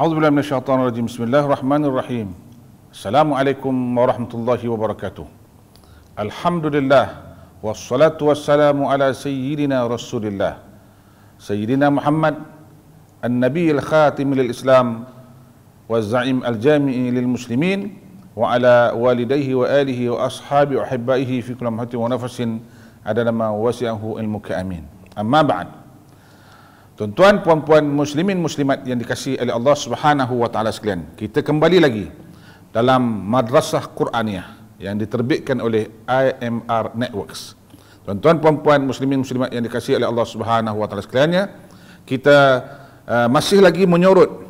أعوذ بالله من الشيطان الرجيم بسم الله الرحمن الرحيم السلام عليكم ورحمة الله وبركاته الحمد لله والصلاة والسلام على سيدنا رسول الله سيدنا محمد النبي الخاتم للإسلام والزعيم الجامع للمسلمين وعلى والديه وآله وأصحابه وأحبائه في كل مهة ونفس عدد ما وسعه المكامين أما بعد Tuan-tuan, puan-puan muslimin muslimat yang dikasihi oleh Allah Subhanahu wa taala sekalian. Kita kembali lagi dalam Madrasah Quraniah yang diterbitkan oleh IMR Networks. Tuan-tuan, puan-puan muslimin muslimat yang dikasihi oleh Allah Subhanahu wa taala sekaliannya, kita uh, masih lagi menyorot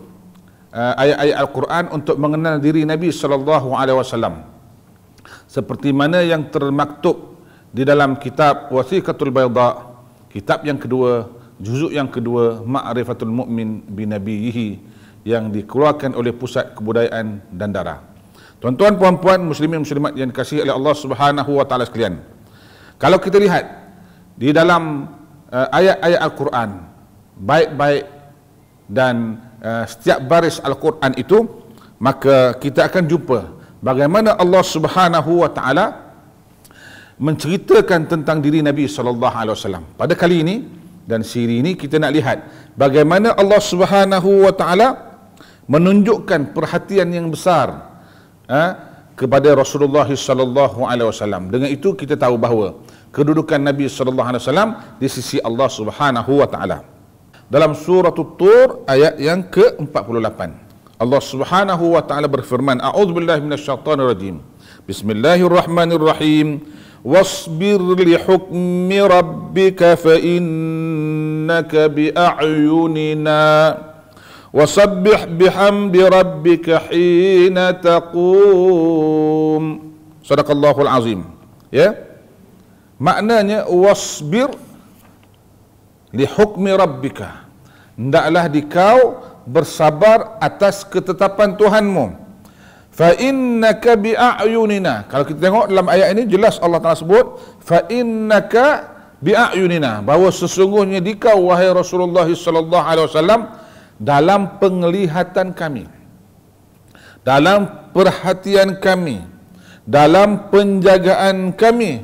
uh, ayat-ayat Al-Quran untuk mengenal diri Nabi sallallahu alaihi wasallam. Seperti mana yang termaktub di dalam kitab Wasiqatul Baydha, kitab yang kedua Juzuk yang kedua Ma'rifatul Mu'min yihi yang dikeluarkan oleh Pusat Kebudayaan dan Darah. Tuan-tuan, puan-puan, muslimin muslimat yang dikasihi oleh Allah Subhanahu wa taala sekalian. Kalau kita lihat di dalam uh, ayat-ayat Al-Quran, baik-baik dan uh, setiap baris Al-Quran itu, maka kita akan jumpa bagaimana Allah Subhanahu wa taala menceritakan tentang diri Nabi sallallahu alaihi wasallam. Pada kali ini, dan siri ini kita nak lihat bagaimana Allah Subhanahu wa taala menunjukkan perhatian yang besar eh, kepada Rasulullah sallallahu alaihi wasallam. Dengan itu kita tahu bahawa kedudukan Nabi sallallahu alaihi wasallam di sisi Allah Subhanahu wa taala. Dalam surah At-Tur ayat yang ke-48. Allah Subhanahu wa taala berfirman, "A'udzu billahi minasyaitonir rajim. Bismillahirrahmanirrahim." واصبر لحكم ربك فإنك بأعيننا وسبح بحمد ربك حين تقوم صدق الله العظيم يا معناه واصبر لحكم ربك ndaklah dikau bersabar atas ketetapan Tuhanmu fa innaka bi ayunina kalau kita tengok dalam ayat ini jelas Allah Taala sebut fa innaka bi ayunina bahawa sesungguhnya dikau wahai Rasulullah sallallahu alaihi wasallam dalam penglihatan kami dalam perhatian kami dalam penjagaan kami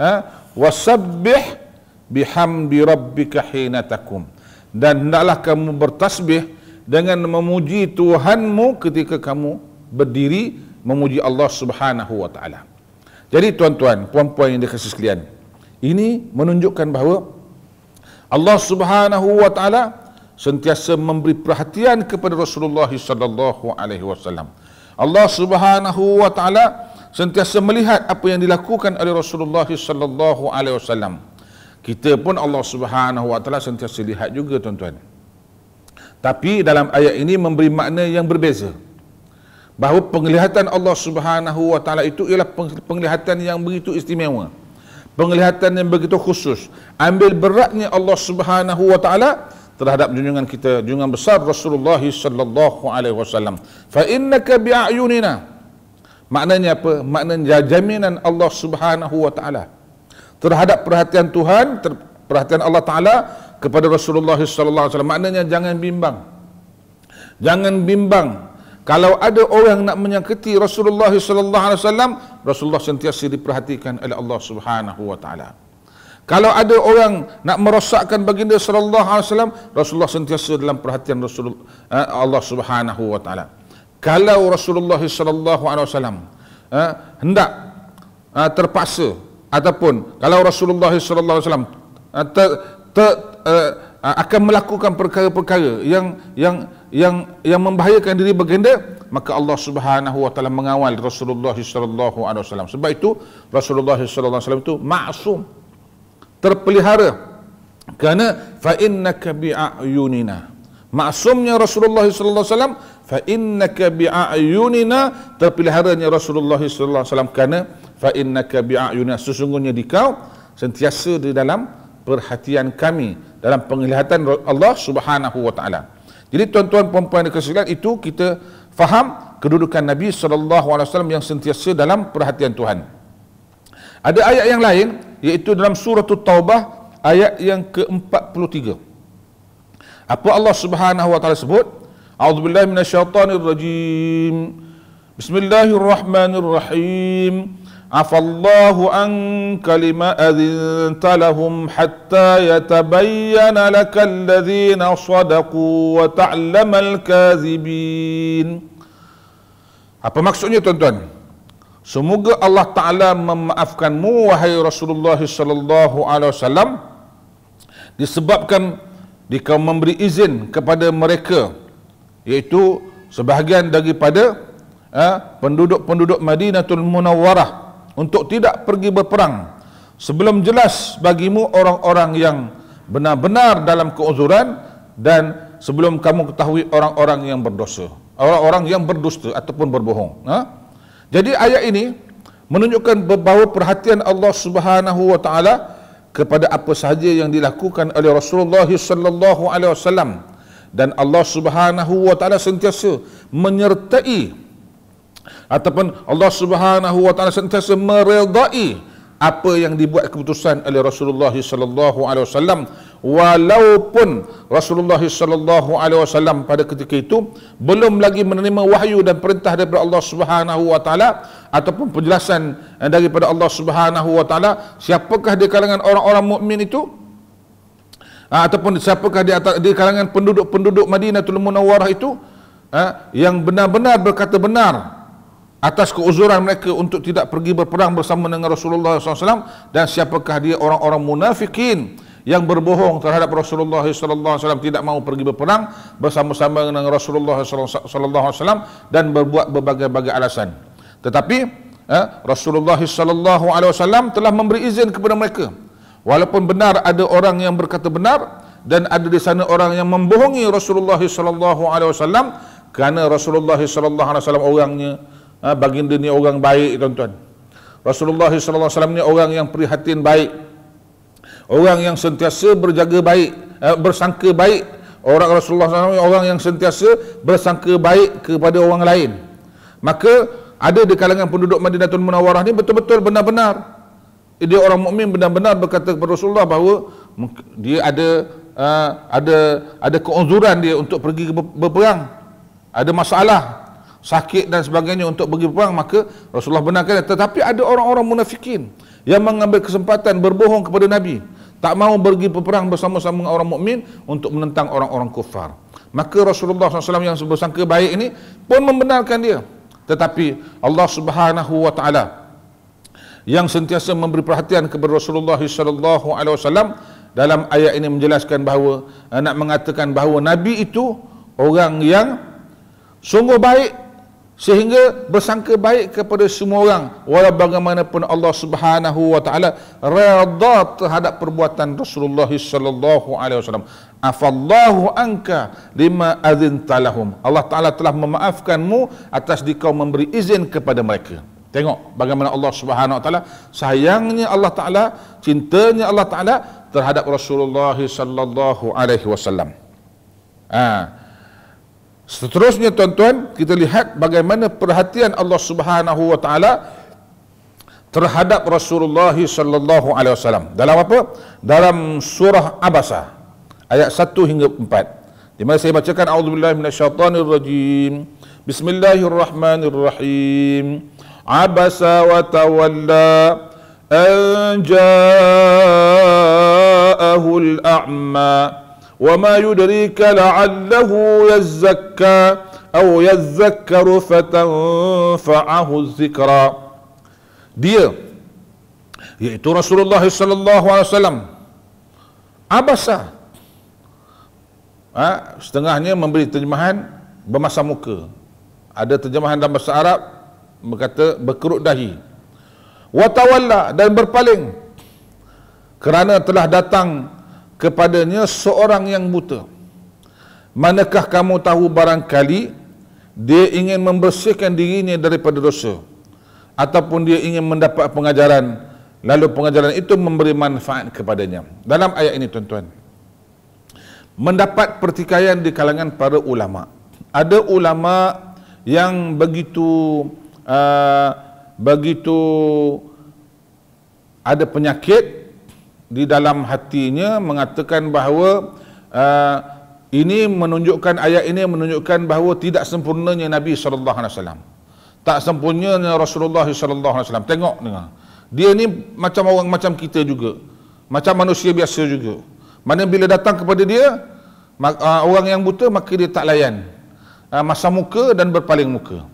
ha? wasabbih bihamdi rabbika hina takum dan hendaklah kamu bertasbih dengan memuji Tuhanmu ketika kamu berdiri memuji Allah Subhanahu wa taala. Jadi tuan-tuan, puan-puan yang dikasihi sekalian, ini menunjukkan bahawa Allah Subhanahu wa taala sentiasa memberi perhatian kepada Rasulullah sallallahu alaihi wasallam. Allah Subhanahu wa taala sentiasa melihat apa yang dilakukan oleh Rasulullah sallallahu alaihi wasallam. Kita pun Allah Subhanahu wa taala sentiasa lihat juga tuan-tuan. Tapi dalam ayat ini memberi makna yang berbeza bahawa penglihatan Allah Subhanahu wa taala itu ialah penglihatan yang begitu istimewa penglihatan yang begitu khusus ambil beratnya Allah Subhanahu wa taala terhadap junjungan kita junjungan besar Rasulullah sallallahu alaihi wasallam fa innaka bi ayunina maknanya apa maknanya jaminan Allah Subhanahu wa taala terhadap perhatian Tuhan ter- perhatian Allah taala kepada Rasulullah sallallahu alaihi wasallam maknanya jangan bimbang jangan bimbang kalau ada orang nak menyakiti Rasulullah sallallahu alaihi wasallam Rasulullah sentiasa diperhatikan oleh Allah Subhanahu wa taala kalau ada orang nak merosakkan baginda sallallahu alaihi wasallam Rasulullah sentiasa dalam perhatian Rasulullah eh, Allah Subhanahu wa taala kalau Rasulullah sallallahu alaihi wasallam eh, hendak eh, terpaksa ataupun kalau Rasulullah sallallahu alaihi wasallam akan melakukan perkara-perkara yang yang yang yang membahayakan diri baginda maka Allah Subhanahu wa taala mengawal Rasulullah sallallahu alaihi wasallam sebab itu Rasulullah sallallahu alaihi wasallam itu maksum terpelihara kerana fa innaka bi ayunina maksumnya Rasulullah sallallahu alaihi wasallam fa innaka bi ayunina terpeliharanya Rasulullah sallallahu alaihi wasallam kerana fa innaka bi ayunina sesungguhnya dikau sentiasa di dalam perhatian kami dalam penglihatan Allah Subhanahu wa taala jadi tuan-tuan puan-puan dan itu kita faham kedudukan Nabi SAW yang sentiasa dalam perhatian Tuhan. Ada ayat yang lain iaitu dalam surah Taubah ayat yang ke-43. Apa Allah Subhanahu wa taala sebut? A'udzubillahi minasyaitonirrajim. Bismillahirrahmanirrahim. عفالله عنك لما أذنت لهم حتى يتبين لك الذين صدقوا وتعلم الكاذبين Apa maksudnya tuan-tuan? Semoga Allah Taala memaafkanmu wahai Rasulullah sallallahu alaihi wasallam disebabkan dia memberi izin kepada mereka iaitu sebahagian daripada eh, penduduk-penduduk Madinatul Munawwarah untuk tidak pergi berperang sebelum jelas bagimu orang-orang yang benar-benar dalam keuzuran dan sebelum kamu ketahui orang-orang yang berdosa orang-orang yang berdusta ataupun berbohong ha? jadi ayat ini menunjukkan bahawa perhatian Allah Subhanahu wa taala kepada apa sahaja yang dilakukan oleh Rasulullah sallallahu alaihi wasallam dan Allah Subhanahu wa taala sentiasa menyertai ataupun Allah Subhanahu wa taala sentiasa meridai apa yang dibuat keputusan oleh Rasulullah sallallahu alaihi wasallam walaupun Rasulullah sallallahu alaihi wasallam pada ketika itu belum lagi menerima wahyu dan perintah daripada Allah Subhanahu wa taala ataupun penjelasan eh, daripada Allah Subhanahu wa taala siapakah di kalangan orang-orang mukmin itu ah, ataupun siapakah di atas, di kalangan penduduk-penduduk Madinatul Munawwarah itu ah, yang benar-benar berkata benar atas keuzuran mereka untuk tidak pergi berperang bersama dengan Rasulullah SAW dan siapakah dia orang-orang munafikin yang berbohong terhadap Rasulullah SAW tidak mau pergi berperang bersama-sama dengan Rasulullah SAW dan berbuat berbagai-bagai alasan tetapi eh, Rasulullah SAW telah memberi izin kepada mereka walaupun benar ada orang yang berkata benar dan ada di sana orang yang membohongi Rasulullah SAW kerana Rasulullah SAW orangnya ha, baginda ni orang baik tuan-tuan Rasulullah SAW ni orang yang prihatin baik orang yang sentiasa berjaga baik eh, bersangka baik orang Rasulullah SAW orang yang sentiasa bersangka baik kepada orang lain maka ada di kalangan penduduk Madinatul Munawarah ni betul-betul benar-benar dia orang mukmin benar-benar berkata kepada Rasulullah bahawa dia ada ha, ada ada keunzuran dia untuk pergi berperang ada masalah sakit dan sebagainya untuk pergi perang maka Rasulullah benarkan tetapi ada orang-orang munafikin yang mengambil kesempatan berbohong kepada Nabi tak mau pergi berperang bersama-sama dengan orang mukmin untuk menentang orang-orang kafir. maka Rasulullah SAW yang bersangka baik ini pun membenarkan dia tetapi Allah Subhanahu wa taala yang sentiasa memberi perhatian kepada Rasulullah saw dalam ayat ini menjelaskan bahawa eh, nak mengatakan bahawa nabi itu orang yang sungguh baik sehingga bersangka baik kepada semua orang walau bagaimanapun Allah Subhanahu wa taala redha terhadap perbuatan Rasulullah sallallahu alaihi wasallam afallahu anka lima adzin talahum Allah taala telah memaafkanmu atas dikau memberi izin kepada mereka tengok bagaimana Allah Subhanahu wa taala sayangnya Allah taala cintanya Allah taala terhadap Rasulullah sallallahu alaihi wasallam ah ha. Seterusnya tuan-tuan, kita lihat bagaimana perhatian Allah Subhanahu wa taala terhadap Rasulullah sallallahu alaihi wasallam. Dalam apa? Dalam surah Abasa ayat 1 hingga 4. Di mana saya bacakan auzubillahi minasyaitanir rajim. Bismillahirrahmanirrahim. Abasa wa tawalla an ja'ahu al-a'ma. وما يدريك لعله يزكى أو يذكر فتنفعه الذكرى dia iaitu Rasulullah sallallahu alaihi wasallam abasa ha, setengahnya memberi terjemahan bermasa muka ada terjemahan dalam bahasa Arab berkata berkerut dahi Watawalla dan berpaling kerana telah datang kepadanya seorang yang buta manakah kamu tahu barangkali dia ingin membersihkan dirinya daripada dosa ataupun dia ingin mendapat pengajaran lalu pengajaran itu memberi manfaat kepadanya dalam ayat ini tuan-tuan mendapat pertikaian di kalangan para ulama ada ulama yang begitu uh, begitu ada penyakit di dalam hatinya mengatakan bahawa uh, ini menunjukkan ayat ini menunjukkan bahawa tidak sempurnanya Nabi sallallahu alaihi wasallam. Tak sempurnanya Rasulullah sallallahu alaihi wasallam. Tengok dengar. Dia ni macam orang macam kita juga. Macam manusia biasa juga. Mana bila datang kepada dia uh, orang yang buta maka dia tak layan. Uh, masa muka dan berpaling muka.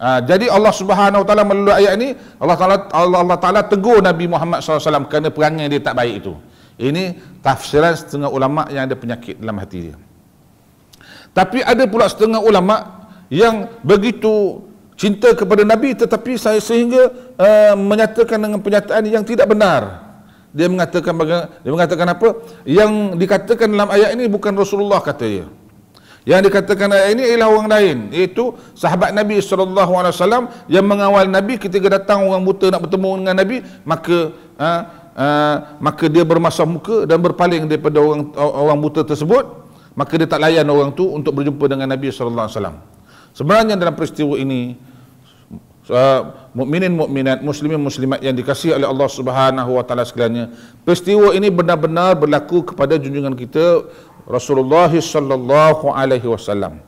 Ha, jadi Allah Subhanahu Wa Taala melalui ayat ini Allah Taala Allah, Allah Taala tegur Nabi Muhammad SAW kerana perangai dia tak baik itu. Ini tafsiran setengah ulama yang ada penyakit dalam hati dia. Tapi ada pula setengah ulama yang begitu cinta kepada Nabi tetapi saya sehingga uh, menyatakan dengan pernyataan yang tidak benar. Dia mengatakan dia mengatakan apa? Yang dikatakan dalam ayat ini bukan Rasulullah kata dia. Yang dikatakan ayat ini ialah orang lain Iaitu sahabat Nabi SAW Yang mengawal Nabi ketika datang orang buta nak bertemu dengan Nabi Maka ha, ha, maka dia bermasam muka dan berpaling daripada orang orang buta tersebut Maka dia tak layan orang tu untuk berjumpa dengan Nabi SAW Sebenarnya dalam peristiwa ini uh, mukminin mukminat muslimin muslimat yang dikasihi oleh Allah Subhanahu wa taala sekaliannya peristiwa ini benar-benar berlaku kepada junjungan kita Rasulullah sallallahu alaihi wasallam.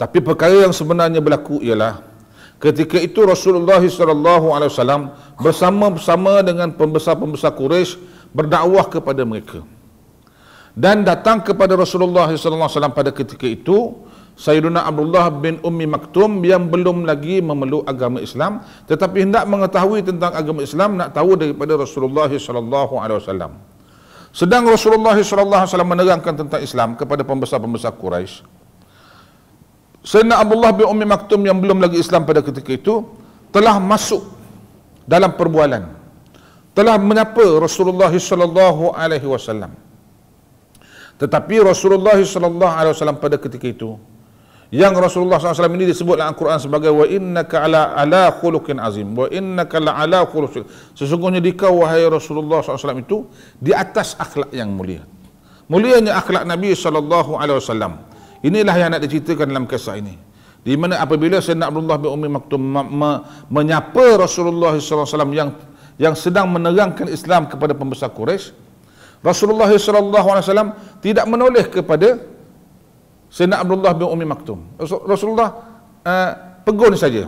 Tapi perkara yang sebenarnya berlaku ialah ketika itu Rasulullah sallallahu alaihi wasallam bersama-sama dengan pembesar-pembesar Quraisy berdakwah kepada mereka. Dan datang kepada Rasulullah sallallahu alaihi wasallam pada ketika itu Sayyidina Abdullah bin Ummi Maktum yang belum lagi memeluk agama Islam tetapi hendak mengetahui tentang agama Islam nak tahu daripada Rasulullah sallallahu alaihi wasallam. Sedang Rasulullah SAW menerangkan tentang Islam kepada pembesar-pembesar Quraisy. Sayyidina Abdullah bin Ummi Maktum yang belum lagi Islam pada ketika itu telah masuk dalam perbualan. Telah menyapa Rasulullah sallallahu alaihi wasallam. Tetapi Rasulullah sallallahu alaihi wasallam pada ketika itu yang Rasulullah SAW ini disebut dalam Al-Quran sebagai wa Inna ala ala khuluqin azim wa Inna la ala khuluqin sesungguhnya dikau wahai Rasulullah SAW itu di atas akhlak yang mulia mulianya akhlak Nabi sallallahu alaihi wasallam inilah yang nak diceritakan dalam kisah ini di mana apabila Sayyidina Abdullah bin Ummi Maktum ma- ma- menyapa Rasulullah SAW yang yang sedang menerangkan Islam kepada pembesar Quraisy Rasulullah SAW tidak menoleh kepada Sayyidina Abdullah bin Umi Maktum. Rasulullah uh, pegun saja.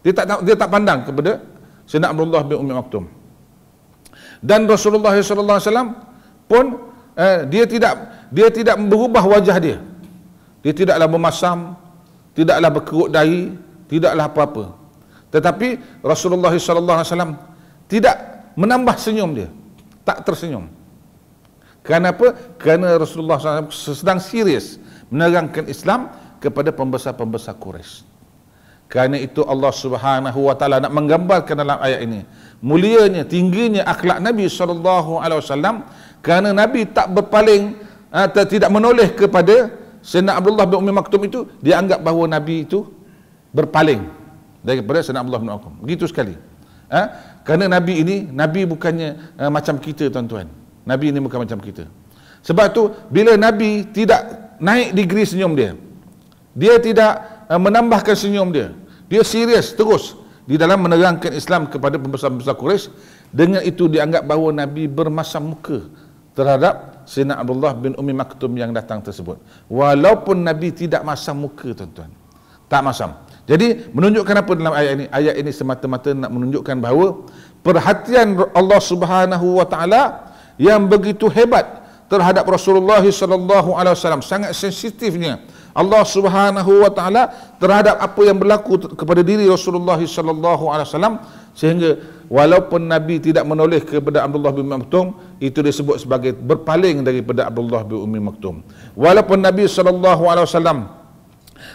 Dia tak dia tak pandang kepada Sayyidina Abdullah bin Umi Maktum. Dan Rasulullah sallallahu alaihi wasallam pun uh, dia tidak dia tidak berubah wajah dia. Dia tidaklah memasam, tidaklah berkerut dahi, tidaklah apa-apa. Tetapi Rasulullah sallallahu alaihi wasallam tidak menambah senyum dia. Tak tersenyum. Kenapa? Kerana Rasulullah SAW sedang serius menerangkan Islam kepada pembesar-pembesar Quraisy. Kerana itu Allah Subhanahu wa taala nak menggambarkan dalam ayat ini mulianya tingginya akhlak Nabi sallallahu alaihi wasallam kerana Nabi tak berpaling atau eh, tidak menoleh kepada Sayyidina Abdullah bin Ummi Maktum itu dianggap anggap bahawa Nabi itu berpaling daripada Sayyidina Abdullah bin Ummi Maktum begitu sekali ha? kerana Nabi ini Nabi bukannya uh, macam kita tuan-tuan Nabi ini bukan macam kita sebab tu bila Nabi tidak naik degree senyum dia dia tidak eh, menambahkan senyum dia dia serius terus di dalam menerangkan Islam kepada pembesar-pembesar Quraisy dengan itu dianggap bahawa Nabi bermasam muka terhadap Sina Abdullah bin Umi Maktum yang datang tersebut walaupun Nabi tidak masam muka tuan-tuan tak masam jadi menunjukkan apa dalam ayat ini ayat ini semata-mata nak menunjukkan bahawa perhatian Allah Subhanahu wa taala yang begitu hebat terhadap Rasulullah sallallahu alaihi wasallam sangat sensitifnya Allah Subhanahu wa taala terhadap apa yang berlaku kepada diri Rasulullah sallallahu alaihi wasallam sehingga walaupun Nabi tidak menoleh kepada Abdullah bin Maktum itu disebut sebagai berpaling daripada Abdullah bin Ummi Maktum walaupun Nabi sallallahu alaihi wasallam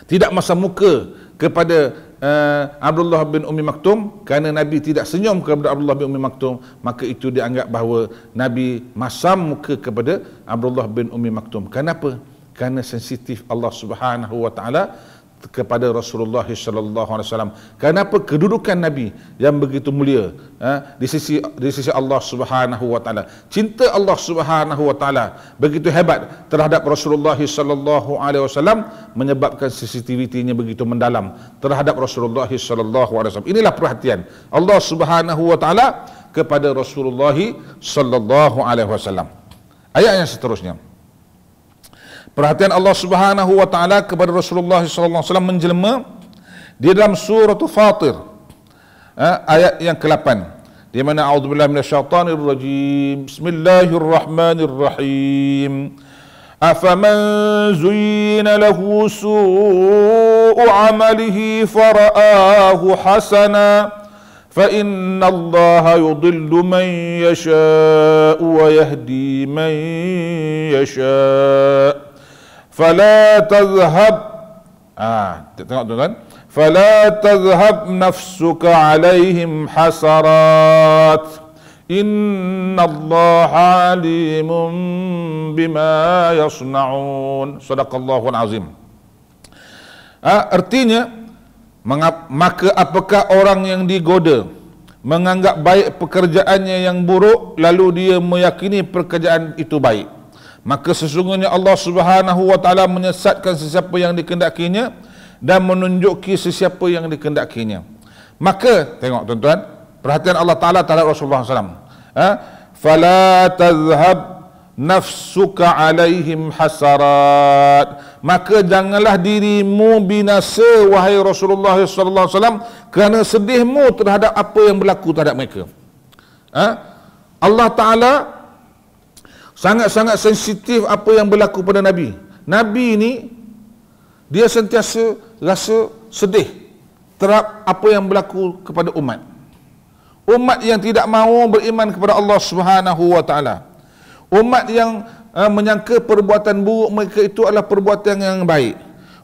tidak masa muka kepada uh, Abdullah bin Umi Maktum kerana Nabi tidak senyum kepada Abdullah bin Umi Maktum maka itu dianggap bahawa Nabi masam muka kepada Abdullah bin Umi Maktum kenapa kerana sensitif Allah Subhanahu wa kepada Rasulullah sallallahu alaihi wasallam kenapa kedudukan nabi yang begitu mulia eh, di sisi di sisi Allah Subhanahu wa taala cinta Allah Subhanahu wa taala begitu hebat terhadap Rasulullah sallallahu alaihi wasallam menyebabkan sensitivitinya begitu mendalam terhadap Rasulullah sallallahu alaihi wasallam inilah perhatian Allah Subhanahu wa taala kepada Rasulullah sallallahu alaihi wasallam ayat yang seterusnya perhatian Allah Subhanahu wa taala kepada Rasulullah sallallahu alaihi wasallam menjelma di dalam surah Fatir eh, ayat yang ke-8 di mana auzubillahi minasyaitanir rajim bismillahirrahmanirrahim afaman zuyyina lahu su'u 'amalihi faraahu hasana فإن الله يضل من يشاء ويهدي من يشاء fala tazhab ah tengok tuan-tuan fala tazhab nafsuka alaihim hasarat inna Allah alimun bima yasna'un sadaqallahu azim ha, artinya maka apakah orang yang digoda menganggap baik pekerjaannya yang buruk lalu dia meyakini pekerjaan itu baik maka sesungguhnya Allah Subhanahu wa taala menyesatkan sesiapa yang dikehendakinya dan menunjukki sesiapa yang dikehendakinya maka tengok tuan-tuan perhatian Allah taala terhadap Rasulullah SAW ha fala tazhab nafsuka alaihim hasarat maka janganlah dirimu binasa wahai Rasulullah sallallahu alaihi wasallam kerana sedihmu terhadap apa yang berlaku terhadap mereka ha Allah taala sangat-sangat sensitif apa yang berlaku pada Nabi. Nabi ini dia sentiasa rasa sedih terhadap apa yang berlaku kepada umat. Umat yang tidak mahu beriman kepada Allah Subhanahu wa taala. Umat yang uh, menyangka perbuatan buruk mereka itu adalah perbuatan yang baik.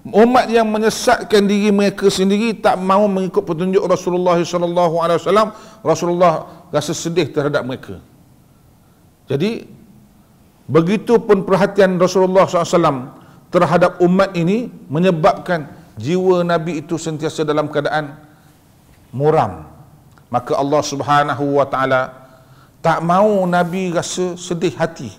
Umat yang menyesatkan diri mereka sendiri tak mahu mengikut petunjuk Rasulullah sallallahu alaihi wasallam, Rasulullah rasa sedih terhadap mereka. Jadi Begitu pun perhatian Rasulullah SAW terhadap umat ini menyebabkan jiwa Nabi itu sentiasa dalam keadaan muram. Maka Allah Subhanahu Wa Taala tak mau Nabi rasa sedih hati.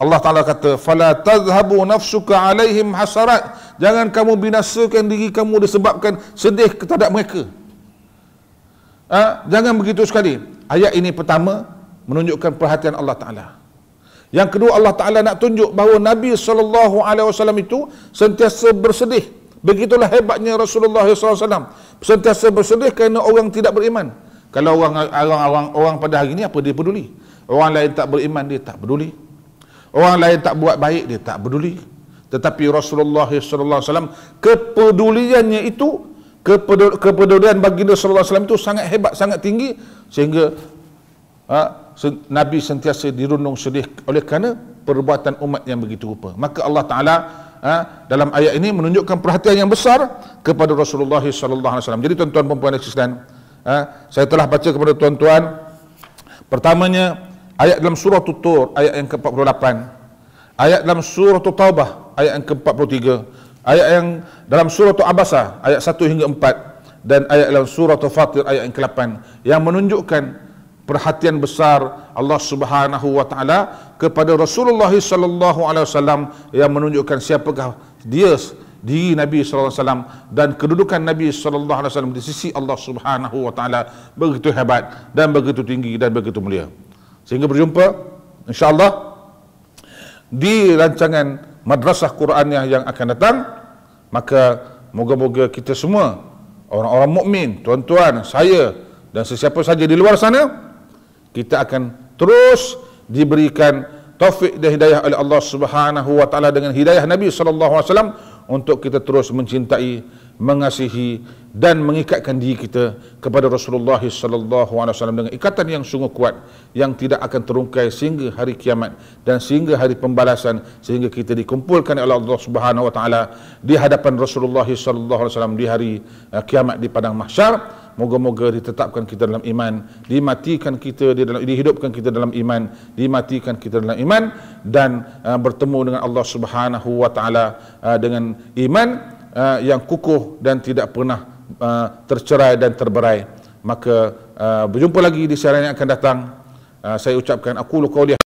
Allah Taala kata, "Fala tazhabu nafsuka alaihim hasarat." Jangan kamu binasakan diri kamu disebabkan sedih terhadap mereka. Ha? Jangan begitu sekali. Ayat ini pertama menunjukkan perhatian Allah Taala. Yang kedua Allah Taala nak tunjuk bahawa Nabi sallallahu alaihi wasallam itu sentiasa bersedih. Begitulah hebatnya Rasulullah sallallahu Sentiasa bersedih kerana orang tidak beriman. Kalau orang orang orang, orang pada hari ini apa dia peduli? Orang lain tak beriman dia tak peduli. Orang lain tak buat baik dia tak peduli. Tetapi Rasulullah sallallahu alaihi kepeduliannya itu kepedulian baginda sallallahu alaihi wasallam itu sangat hebat, sangat tinggi sehingga ha, Nabi sentiasa dirundung sedih oleh kerana perbuatan umat yang begitu rupa. Maka Allah Ta'ala ha, dalam ayat ini menunjukkan perhatian yang besar kepada Rasulullah SAW. Jadi tuan-tuan perempuan dan sisilan, ha, saya telah baca kepada tuan-tuan, pertamanya ayat dalam surah Tutur ayat yang ke-48, ayat dalam surah Taubah ayat yang ke-43, ayat yang dalam surah Abasa ayat 1 hingga 4, dan ayat dalam surah Fatir ayat yang ke-8 yang menunjukkan perhatian besar Allah Subhanahu wa taala kepada Rasulullah sallallahu alaihi wasallam yang menunjukkan siapakah dia diri Nabi sallallahu alaihi wasallam dan kedudukan Nabi sallallahu alaihi wasallam di sisi Allah Subhanahu wa taala begitu hebat dan begitu tinggi dan begitu mulia. Sehingga berjumpa insyaallah di rancangan madrasah Qurannya yang akan datang maka moga-moga kita semua orang-orang mukmin, tuan-tuan, saya dan sesiapa saja di luar sana kita akan terus diberikan taufik dan hidayah oleh Allah Subhanahu wa taala dengan hidayah Nabi sallallahu alaihi wasallam untuk kita terus mencintai, mengasihi dan mengikatkan diri kita kepada Rasulullah sallallahu alaihi wasallam dengan ikatan yang sungguh kuat yang tidak akan terungkai sehingga hari kiamat dan sehingga hari pembalasan sehingga kita dikumpulkan oleh Allah Subhanahu wa taala di hadapan Rasulullah sallallahu alaihi wasallam di hari eh, kiamat di padang mahsyar moga-moga ditetapkan kita dalam iman dimatikan kita di dalam dihidupkan kita dalam iman dimatikan kita dalam iman dan uh, bertemu dengan Allah Subhanahu wa taala uh, dengan iman uh, yang kukuh dan tidak pernah uh, tercerai dan terberai maka uh, berjumpa lagi di siaran yang akan datang uh, saya ucapkan aku qouli